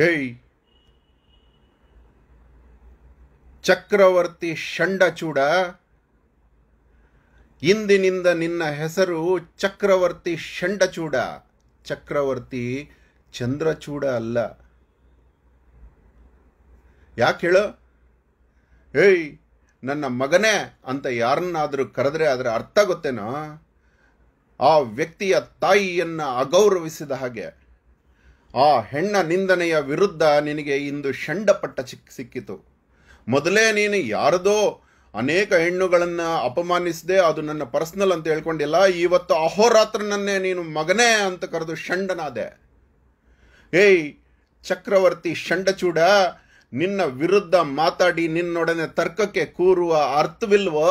ಹೇಯ್ ಚಕ್ರವರ್ತಿ ಷಂಡಚೂಡ ಇಂದಿನಿಂದ ನಿನ್ನ ಹೆಸರು ಚಕ್ರವರ್ತಿ ಷಂಡಚೂಡ ಚಕ್ರವರ್ತಿ ಚಂದ್ರಚೂಡ ಅಲ್ಲ ಯಾಕೆ ಹೇಳು ಏಯ್ ನನ್ನ ಮಗನೇ ಅಂತ ಯಾರನ್ನಾದರೂ ಕರೆದ್ರೆ ಅದರ ಅರ್ಥ ಗೊತ್ತೇನೋ ಆ ವ್ಯಕ್ತಿಯ ತಾಯಿಯನ್ನು ಅಗೌರವಿಸಿದ ಹಾಗೆ ಆ ಹೆಣ್ಣ ನಿಂದನೆಯ ವಿರುದ್ಧ ನಿನಗೆ ಇಂದು ಷಂಡಪಟ್ಟ ಸಿಕ್ ಸಿಕ್ಕಿತು ಮೊದಲೇ ನೀನು ಯಾರದೋ ಅನೇಕ ಹೆಣ್ಣುಗಳನ್ನು ಅಪಮಾನಿಸದೆ ಅದು ನನ್ನ ಪರ್ಸ್ನಲ್ ಅಂತ ಹೇಳ್ಕೊಂಡಿಲ್ಲ ಇವತ್ತು ಅಹೋರಾತ್ರನನ್ನೇ ನೀನು ಮಗನೇ ಅಂತ ಕರೆದು ಷಂಡನಾದೆ ಏಯ್ ಚಕ್ರವರ್ತಿ ಷಂಡಚೂಡ ನಿನ್ನ ವಿರುದ್ಧ ಮಾತಾಡಿ ನಿನ್ನೊಡನೆ ತರ್ಕಕ್ಕೆ ಕೂರುವ ಅರ್ಥವಿಲ್ವೋ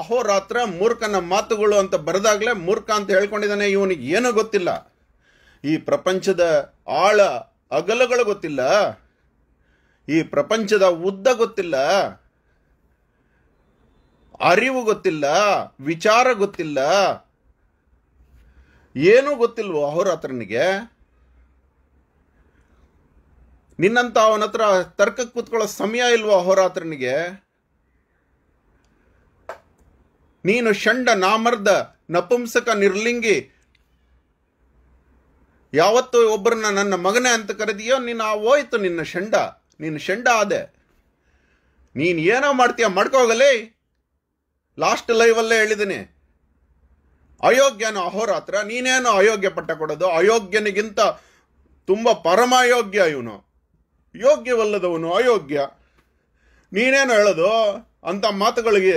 ಅಹೋರಾತ್ರ ಮೂರ್ಖನ ಮಾತುಗಳು ಅಂತ ಬರೆದಾಗಲೇ ಮೂರ್ಖ ಅಂತ ಹೇಳ್ಕೊಂಡಿದ್ದಾನೆ ಇವನಿಗೆ ಏನೂ ಗೊತ್ತಿಲ್ಲ ಈ ಪ್ರಪಂಚದ ಆಳ ಅಗಲಗಳು ಗೊತ್ತಿಲ್ಲ ಈ ಪ್ರಪಂಚದ ಉದ್ದ ಗೊತ್ತಿಲ್ಲ ಅರಿವು ಗೊತ್ತಿಲ್ಲ ವಿಚಾರ ಗೊತ್ತಿಲ್ಲ ಏನೂ ಗೊತ್ತಿಲ್ವೋ ಅಹೋರಾತ್ರನಿಗೆ ನಿನ್ನಂತ ಅವನ ಹತ್ರ ತರ್ಕಕ್ಕೆ ಕೂತ್ಕೊಳ್ಳೋ ಸಮಯ ಇಲ್ವೋ ಅಹೋರಾತ್ರನಿಗೆ ನೀನು ಷಂಡ ನಾಮರ್ದ ನಪುಂಸಕ ನಿರ್ಲಿಂಗಿ ಯಾವತ್ತು ಒಬ್ಬರನ್ನ ನನ್ನ ಮಗನೇ ಅಂತ ಕರೆದಿಯೋ ನೀನು ಆ ಹೋಯ್ತು ನಿನ್ನ ಷಂಡ ನಿನ್ನ ಷಂಡ ಅದೆ ನೀನು ಏನೋ ಮಾಡ್ತೀಯ ಮಾಡ್ಕೋಗಲಿ ಲಾಸ್ಟ್ ಲೈವಲ್ಲೇ ಹೇಳಿದ್ದೀನಿ ಅಯೋಗ್ಯನ ಅಹೋರಾತ್ರ ನೀನೇನು ಅಯೋಗ್ಯ ಪಟ್ಟ ಕೊಡೋದು ಅಯೋಗ್ಯನಿಗಿಂತ ತುಂಬ ಪರಮಾಯೋಗ್ಯ ಇವನು ಯೋಗ್ಯವಲ್ಲದವನು ಅಯೋಗ್ಯ ನೀನೇನು ಹೇಳೋದು ಅಂಥ ಮಾತುಗಳಿಗೆ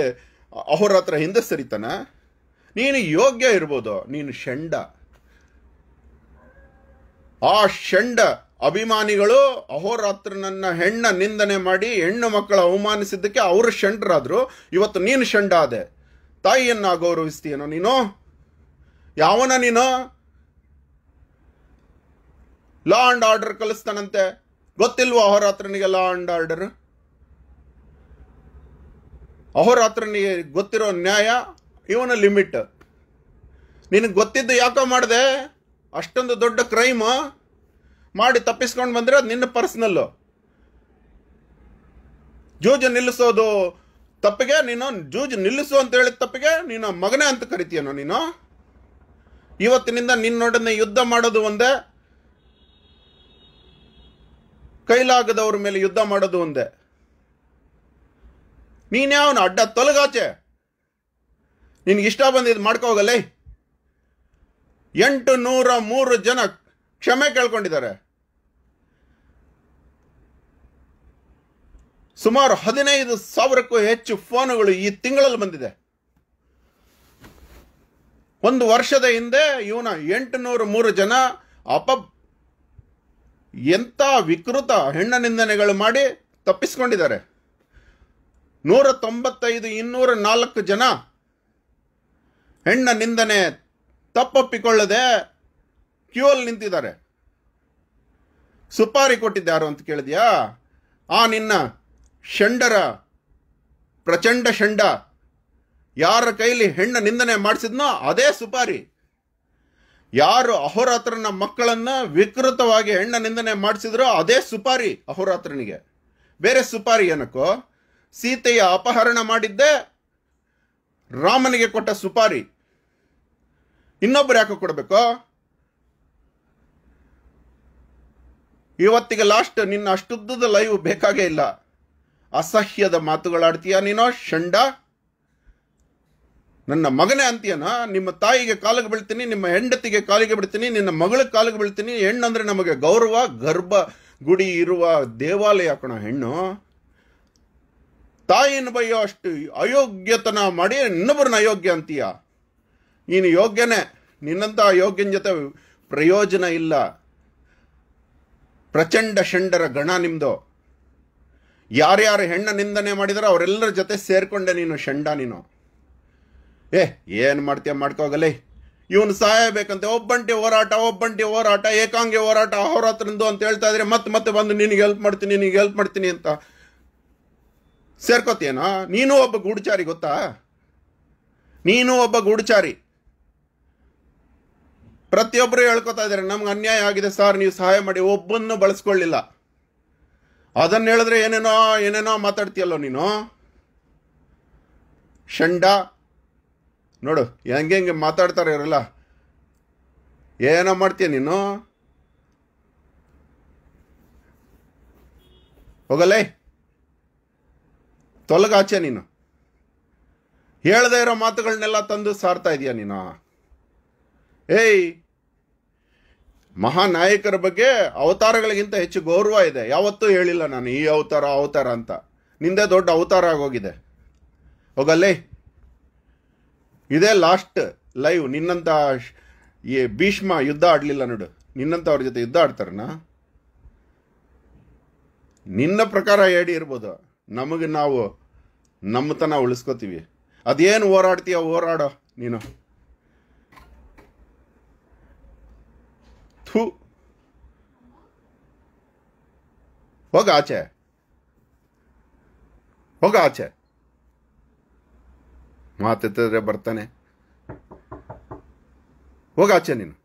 ಅಹೋರಾತ್ರ ಹಿಂದೆ ಸರಿತಾನೆ ನೀನು ಯೋಗ್ಯ ಇರ್ಬೋದು ನೀನು ಷಂಡ ಆ ಷಂಡ ಅಭಿಮಾನಿಗಳು ಅಹೋರಾತ್ರನನ್ನ ನನ್ನ ಹೆಣ್ಣ ನಿಂದನೆ ಮಾಡಿ ಹೆಣ್ಣು ಮಕ್ಕಳ ಅವಮಾನಿಸಿದ್ದಕ್ಕೆ ಅವರು ಷಂಡ್ರಾದ್ರು ಇವತ್ತು ನೀನು ಷಂಡ ಅದೆ ತಾಯಿಯನ್ನ ಗೌರವಿಸ್ತೀಯನೋ ನೀನು ಯಾವನ ನೀನು ಲಾ ಅಂಡ್ ಆರ್ಡರ್ ಕಲಿಸ್ತಾನಂತೆ ಗೊತ್ತಿಲ್ವ ಅಹೋರಾತ್ರನಿಗೆ ಲಾ ಅಂಡ್ ಆರ್ಡರ್ ಅಹೋರಾತ್ರನಿಗೆ ಗೊತ್ತಿರೋ ನ್ಯಾಯ ಇವನ ಲಿಮಿಟ್ ನಿನಗೆ ಗೊತ್ತಿದ್ದು ಯಾಕೋ ಮಾಡಿದೆ ಅಷ್ಟೊಂದು ದೊಡ್ಡ ಕ್ರೈಮ್ ಮಾಡಿ ತಪ್ಪಿಸ್ಕೊಂಡು ಬಂದರೆ ಅದು ನಿನ್ನ ಪರ್ಸ್ನಲ್ಲು ಜೂಜು ನಿಲ್ಲಿಸೋದು ತಪ್ಪಿಗೆ ನೀನು ಜೂಜು ನಿಲ್ಲಿಸು ಅಂತ ಹೇಳಿದ ತಪ್ಪಿಗೆ ನೀನು ಮಗನೇ ಅಂತ ಕರಿತೀಯನೋ ನೀನು ಇವತ್ತಿನಿಂದ ನಿನ್ನೊಡನೆ ಯುದ್ಧ ಮಾಡೋದು ಒಂದೇ ಕೈಲಾಗದವ್ರ ಮೇಲೆ ಯುದ್ಧ ಮಾಡೋದು ಒಂದೇ ಅವನು ಅಡ್ಡ ತೊಲಗಾಚೆ ನಿನ್ಗೆ ಇಷ್ಟ ಬಂದಿದ್ ಮಾಡ್ಕೋಗಲ್ಲೇ ಎಂಟು ನೂರ ಮೂರು ಜನ ಕ್ಷಮೆ ಕೇಳ್ಕೊಂಡಿದ್ದಾರೆ ಸುಮಾರು ಹದಿನೈದು ಸಾವಿರಕ್ಕೂ ಹೆಚ್ಚು ಫೋನುಗಳು ಈ ತಿಂಗಳಲ್ಲಿ ಬಂದಿದೆ ಒಂದು ವರ್ಷದ ಹಿಂದೆ ಇವನ ಎಂಟು ನೂರ ಮೂರು ಜನ ಅಪ ಎಂಥ ವಿಕೃತ ಹೆಣ್ಣ ನಿಂದನೆಗಳು ಮಾಡಿ ತಪ್ಪಿಸ್ಕೊಂಡಿದ್ದಾರೆ ನೂರ ತೊಂಬತ್ತೈದು ಇನ್ನೂರ ನಾಲ್ಕು ಜನ ಹೆಣ್ಣ ನಿಂದನೆ ತಪ್ಪೊಪ್ಪಿಕೊಳ್ಳದೆ ಕ್ಯೂ ಅಲ್ಲಿ ನಿಂತಿದ್ದಾರೆ ಸುಪಾರಿ ಕೊಟ್ಟಿದ್ದಾರು ಅಂತ ಕೇಳಿದ್ಯಾ ಆ ನಿನ್ನ ಷಂಡರ ಪ್ರಚಂಡ ಷಂಡ ಯಾರ ಕೈಲಿ ಹೆಣ್ಣ ನಿಂದನೆ ಮಾಡಿಸಿದ್ನೋ ಅದೇ ಸುಪಾರಿ ಯಾರು ಅಹೋರಾತ್ರನ ಮಕ್ಕಳನ್ನ ವಿಕೃತವಾಗಿ ಹೆಣ್ಣ ನಿಂದನೆ ಮಾಡಿಸಿದ್ರೋ ಅದೇ ಸುಪಾರಿ ಅಹೋರಾತ್ರನಿಗೆ ಬೇರೆ ಸುಪಾರಿ ಏನಕ್ಕೋ ಸೀತೆಯ ಅಪಹರಣ ಮಾಡಿದ್ದೆ ರಾಮನಿಗೆ ಕೊಟ್ಟ ಸುಪಾರಿ ಇನ್ನೊಬ್ಬರು ಯಾಕೆ ಕೊಡಬೇಕು ಇವತ್ತಿಗೆ ಲಾಸ್ಟ್ ನಿನ್ನ ಅಷ್ಟುದ್ದದ ಲೈವ್ ಬೇಕಾಗೇ ಇಲ್ಲ ಅಸಹ್ಯದ ಮಾತುಗಳಾಡ್ತೀಯ ನೀನು ಷಂಡ ನನ್ನ ಮಗನೇ ಅಂತೀಯನ ನಿಮ್ಮ ತಾಯಿಗೆ ಕಾಲಿಗೆ ಬೀಳ್ತೀನಿ ನಿಮ್ಮ ಹೆಂಡತಿಗೆ ಕಾಲಿಗೆ ಬಿಡ್ತೀನಿ ನಿನ್ನ ಮಗಳ ಕಾಲಿಗೆ ಬೀಳ್ತೀನಿ ಹೆಣ್ಣಂದ್ರೆ ನಮಗೆ ಗೌರವ ಗರ್ಭ ಗುಡಿ ಇರುವ ದೇವಾಲಯ ಕಣ ಹೆಣ್ಣು ತಾಯಿನ ಬೈಯೋ ಅಷ್ಟು ಅಯೋಗ್ಯತನ ಮಾಡಿ ಇನ್ನೊಬ್ಬರನ್ನ ಅಯೋಗ್ಯ ಅಂತೀಯ ನೀನು ಯೋಗ್ಯನೇ ನಿನ್ನಂಥ ಯೋಗ್ಯನ ಜೊತೆ ಪ್ರಯೋಜನ ಇಲ್ಲ ಪ್ರಚಂಡ ಷಂಡರ ಗಣ ನಿಮ್ಮದು ಯಾರ್ಯಾರು ಹೆಣ್ಣ ನಿಂದನೆ ಮಾಡಿದ್ರೆ ಅವರೆಲ್ಲರ ಜೊತೆ ಸೇರಿಕೊಂಡೆ ನೀನು ಷಂಡ ನೀನು ಏ ಏನು ಮಾಡ್ತೀಯ ಮಾಡ್ಕೋಗಲೇ ಇವನು ಬೇಕಂತೆ ಒಬ್ಬಂಟಿ ಹೋರಾಟ ಒಬ್ಬಂಟಿ ಹೋರಾಟ ಏಕಾಂಗಿ ಹೋರಾಟ ಅವರಾತ್ರಿಂದು ಅಂತ ಹೇಳ್ತಾ ಇದ್ರೆ ಮತ್ತೆ ಮತ್ತೆ ಬಂದು ನಿನಗೆ ಹೆಲ್ಪ್ ಮಾಡ್ತೀನಿ ನಿನಗೆ ಹೆಲ್ಪ್ ಮಾಡ್ತೀನಿ ಅಂತ ಸೇರ್ಕೋತೀಯನಾ ನೀನು ಒಬ್ಬ ಗೂಢಚಾರಿ ಗೊತ್ತಾ ನೀನು ಒಬ್ಬ ಗೂಢಚಾರಿ ಪ್ರತಿಯೊಬ್ಬರು ಹೇಳ್ಕೊತಾ ಇದ್ದಾರೆ ನಮ್ಗೆ ಅನ್ಯಾಯ ಆಗಿದೆ ಸರ್ ನೀವು ಸಹಾಯ ಮಾಡಿ ಒಬ್ಬನ್ನು ಬಳಸ್ಕೊಳ್ಳಿಲ್ಲ ಅದನ್ನು ಹೇಳಿದ್ರೆ ಏನೇನೋ ಏನೇನೋ ಮಾತಾಡ್ತೀಯಲ್ಲೋ ನೀನು ಷಂಡ ನೋಡು ಹೆಂಗೆ ಹೆಂಗೆ ಮಾತಾಡ್ತಾರೆ ಇವರೆಲ್ಲ ಏನೋ ಮಾಡ್ತೀಯ ನೀನು ಹೋಗಲೇ ತೊಲಗಾಚೆ ನೀನು ಹೇಳದೇ ಇರೋ ಮಾತುಗಳನ್ನೆಲ್ಲ ತಂದು ಸಾರ್ತಾ ಇದೀಯ ನೀನು ಏಯ್ ನಾಯಕರ ಬಗ್ಗೆ ಅವತಾರಗಳಿಗಿಂತ ಹೆಚ್ಚು ಗೌರವ ಇದೆ ಯಾವತ್ತೂ ಹೇಳಿಲ್ಲ ನಾನು ಈ ಅವತಾರ ಅವತಾರ ಅಂತ ನಿಂದೆ ದೊಡ್ಡ ಅವತಾರ ಆಗೋಗಿದೆ ಹೋಗಲ್ಲೇ ಇದೇ ಲಾಸ್ಟ್ ಲೈವ್ ನಿನ್ನಂಥ ಈ ಭೀಷ್ಮ ಯುದ್ಧ ಆಡಲಿಲ್ಲ ನೋಡು ನಿನ್ನಂತ ಅವ್ರ ಜೊತೆ ಯುದ್ಧ ಆಡ್ತಾರನ ನಿನ್ನ ಪ್ರಕಾರ ಹೇಳಿ ಇರ್ಬೋದು ನಮಗೆ ನಾವು ನಮ್ಮತನ ಉಳಿಸ್ಕೋತೀವಿ ಅದೇನು ಹೋರಾಡ್ತೀಯ ಹೋರಾಡೋ ನೀನು Who? What gotcha? What gotcha? ಮಾತಿದ್ರೆ ಬರ್ತಾನೆ ಹೋಗಾಚೆ ನೀನು